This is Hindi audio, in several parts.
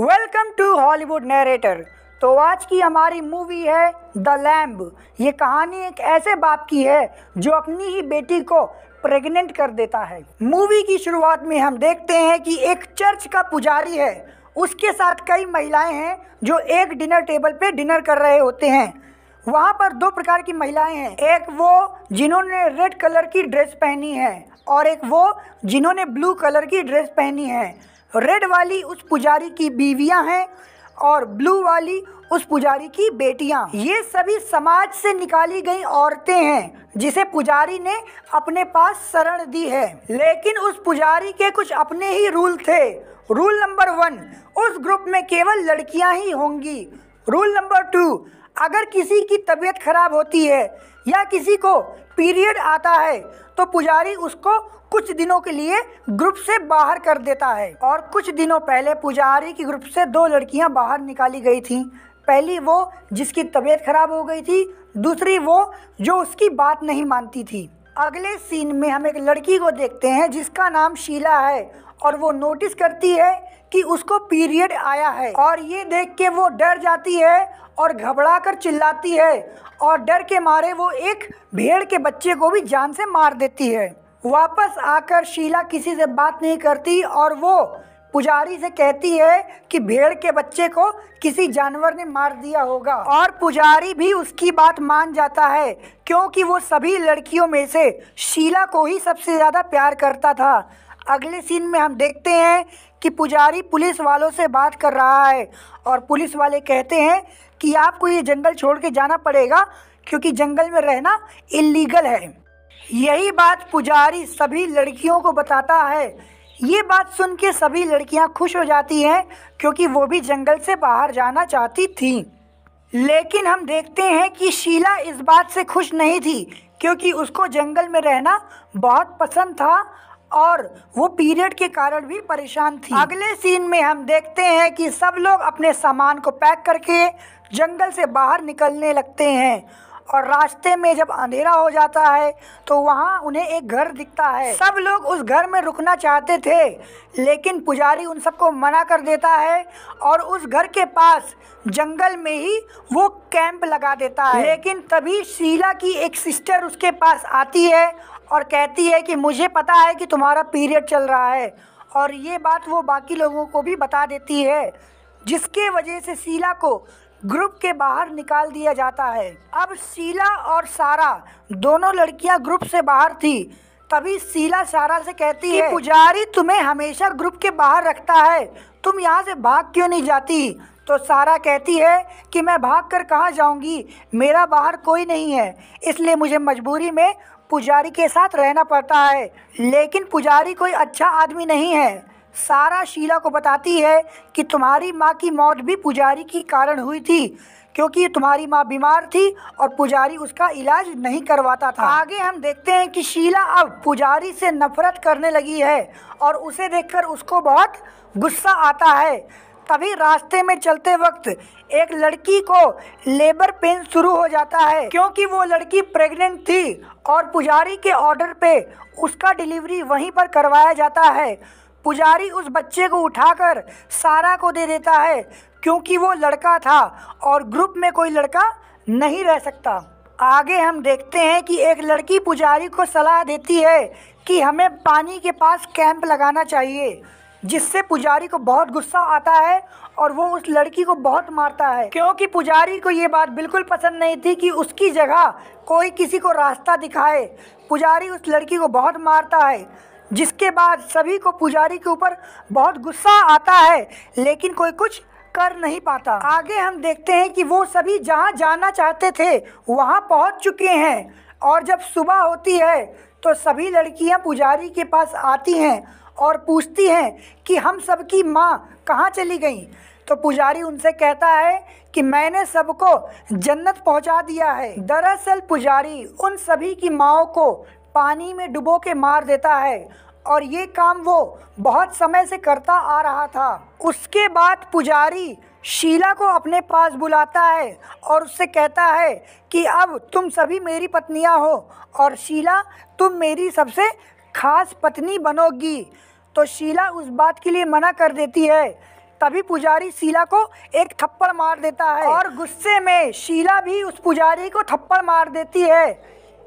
वेलकम टू हॉलीवुड नरेटर तो आज की हमारी मूवी है द लैम्ब ये कहानी एक ऐसे बाप की है जो अपनी ही बेटी को प्रेग्नेंट कर देता है मूवी की शुरुआत में हम देखते हैं कि एक चर्च का पुजारी है उसके साथ कई महिलाएं हैं जो एक डिनर टेबल पे डिनर कर रहे होते हैं वहाँ पर दो प्रकार की महिलाएं हैं एक वो जिन्होंने रेड कलर की ड्रेस पहनी है और एक वो जिन्होंने ब्लू कलर की ड्रेस पहनी है रेड वाली उस पुजारी की बीवियां हैं और ब्लू वाली उस पुजारी की बेटियां ये सभी समाज से निकाली गई औरतें हैं जिसे पुजारी ने अपने पास शरण दी है लेकिन उस पुजारी के कुछ अपने ही रूल थे रूल नंबर वन उस ग्रुप में केवल लड़कियां ही होंगी रूल नंबर टू अगर किसी की तबीयत खराब होती है या किसी को पीरियड आता है तो पुजारी उसको कुछ दिनों के लिए ग्रुप से बाहर कर देता है और कुछ दिनों पहले पुजारी की ग्रुप से दो लड़कियां बाहर निकाली गई थीं पहली वो जिसकी तबीयत खराब हो गई थी दूसरी वो जो उसकी बात नहीं मानती थी अगले सीन में हम एक लड़की को देखते हैं जिसका नाम शीला है और वो नोटिस करती है कि उसको पीरियड आया है और ये देख के वो डर जाती है और घबरा कर चिल्लाती है और डर के मारे वो एक भेड़ के बच्चे को भी जान से मार देती है वापस आकर शीला किसी से बात नहीं करती और वो पुजारी से कहती है कि भेड़ के बच्चे को किसी जानवर ने मार दिया होगा और पुजारी भी उसकी बात मान जाता है क्योंकि वो सभी लड़कियों में से शीला को ही सबसे ज़्यादा प्यार करता था अगले सीन में हम देखते हैं कि पुजारी पुलिस वालों से बात कर रहा है और पुलिस वाले कहते हैं कि आपको ये जंगल छोड़ के जाना पड़ेगा क्योंकि जंगल में रहना इलीगल है यही बात पुजारी सभी लड़कियों को बताता है ये बात सुन के सभी लड़कियां खुश हो जाती हैं क्योंकि वो भी जंगल से बाहर जाना चाहती थीं लेकिन हम देखते हैं कि शीला इस बात से खुश नहीं थी क्योंकि उसको जंगल में रहना बहुत पसंद था और वो पीरियड के कारण भी परेशान थी अगले सीन में हम देखते हैं कि सब लोग अपने सामान को पैक करके जंगल से बाहर निकलने लगते हैं और रास्ते में जब अंधेरा हो जाता है तो वहाँ उन्हें एक घर दिखता है सब लोग उस घर में रुकना चाहते थे लेकिन पुजारी उन सबको मना कर देता है और उस घर के पास जंगल में ही वो कैंप लगा देता है लेकिन तभी शीला की एक सिस्टर उसके पास आती है और कहती है कि मुझे पता है कि तुम्हारा पीरियड चल रहा है और ये बात वो बाकी लोगों को भी बता देती है जिसके वजह से शीला को ग्रुप के बाहर निकाल दिया जाता है अब शीला और सारा दोनों लड़कियां ग्रुप से बाहर थी तभी शीला सारा से कहती है पुजारी तुम्हें हमेशा ग्रुप के बाहर रखता है तुम यहाँ से भाग क्यों नहीं जाती तो सारा कहती है कि मैं भाग कर कहाँ जाऊँगी मेरा बाहर कोई नहीं है इसलिए मुझे मजबूरी में पुजारी के साथ रहना पड़ता है लेकिन पुजारी कोई अच्छा आदमी नहीं है सारा शीला को बताती है कि तुम्हारी माँ की मौत भी पुजारी की कारण हुई थी क्योंकि तुम्हारी माँ बीमार थी और पुजारी उसका इलाज नहीं करवाता था आगे हम देखते हैं कि शीला अब पुजारी से नफरत करने लगी है और उसे देखकर उसको बहुत गुस्सा आता है तभी रास्ते में चलते वक्त एक लड़की को लेबर पेन शुरू हो जाता है क्योंकि वो लड़की प्रेग्नेंट थी और पुजारी के ऑर्डर पे उसका डिलीवरी वहीं पर करवाया जाता है पुजारी उस बच्चे को उठाकर सारा को दे देता है क्योंकि वो लड़का था और ग्रुप में कोई लड़का नहीं रह सकता आगे हम देखते हैं कि एक लड़की पुजारी को सलाह देती है कि हमें पानी के पास कैंप लगाना चाहिए जिससे पुजारी को बहुत गुस्सा आता है और वो उस लड़की को बहुत मारता है क्योंकि पुजारी को ये बात बिल्कुल पसंद नहीं थी कि उसकी जगह कोई किसी को रास्ता दिखाए पुजारी उस लड़की को बहुत मारता है जिसके बाद सभी को पुजारी के ऊपर बहुत गुस्सा आता है लेकिन कोई कुछ कर नहीं पाता आगे हम देखते हैं कि वो सभी जहाँ जाना चाहते थे वहाँ पहुँच चुके हैं और जब सुबह होती है तो सभी लड़कियाँ पुजारी के पास आती हैं और पूछती हैं कि हम सब की माँ कहाँ चली गई तो पुजारी उनसे कहता है कि मैंने सबको जन्नत पहुंचा दिया है दरअसल पुजारी उन सभी की माओ को पानी में डुबो के मार देता है और ये काम वो बहुत समय से करता आ रहा था उसके बाद पुजारी शीला को अपने पास बुलाता है और उससे कहता है कि अब तुम सभी मेरी पत्नियां हो और शीला तुम मेरी सबसे खास पत्नी बनोगी तो शीला उस बात के लिए मना कर देती है तभी पुजारी शीला को एक थप्पड़ मार देता है और गुस्से में शीला भी उस पुजारी को थप्पड़ मार देती है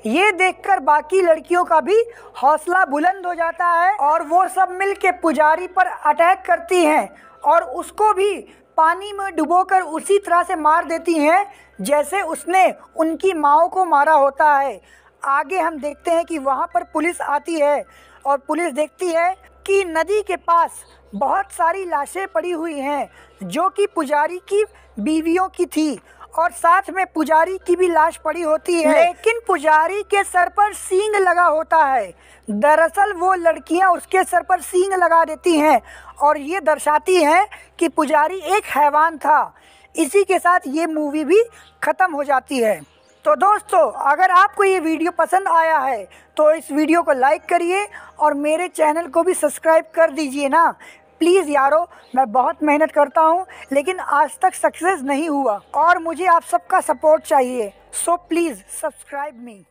ये देखकर बाकी लड़कियों का भी हौसला बुलंद हो जाता है और वो सब मिल के पुजारी पर अटैक करती हैं और उसको भी पानी में डुबोकर उसी तरह से मार देती हैं जैसे उसने उनकी माओ को मारा होता है आगे हम देखते हैं कि वहाँ पर पुलिस आती है और पुलिस देखती है कि नदी के पास बहुत सारी लाशें पड़ी हुई हैं जो कि पुजारी की बीवियों की थी और साथ में पुजारी की भी लाश पड़ी होती है लेकिन पुजारी के सर पर सींग लगा होता है दरअसल वो लड़कियां उसके सर पर सींग लगा देती हैं और ये दर्शाती हैं कि पुजारी एक हैवान था इसी के साथ ये मूवी भी ख़त्म हो जाती है तो दोस्तों अगर आपको ये वीडियो पसंद आया है तो इस वीडियो को लाइक करिए और मेरे चैनल को भी सब्सक्राइब कर दीजिए ना प्लीज़ यारो मैं बहुत मेहनत करता हूँ लेकिन आज तक सक्सेस नहीं हुआ और मुझे आप सबका सपोर्ट चाहिए सो प्लीज़ सब्सक्राइब मी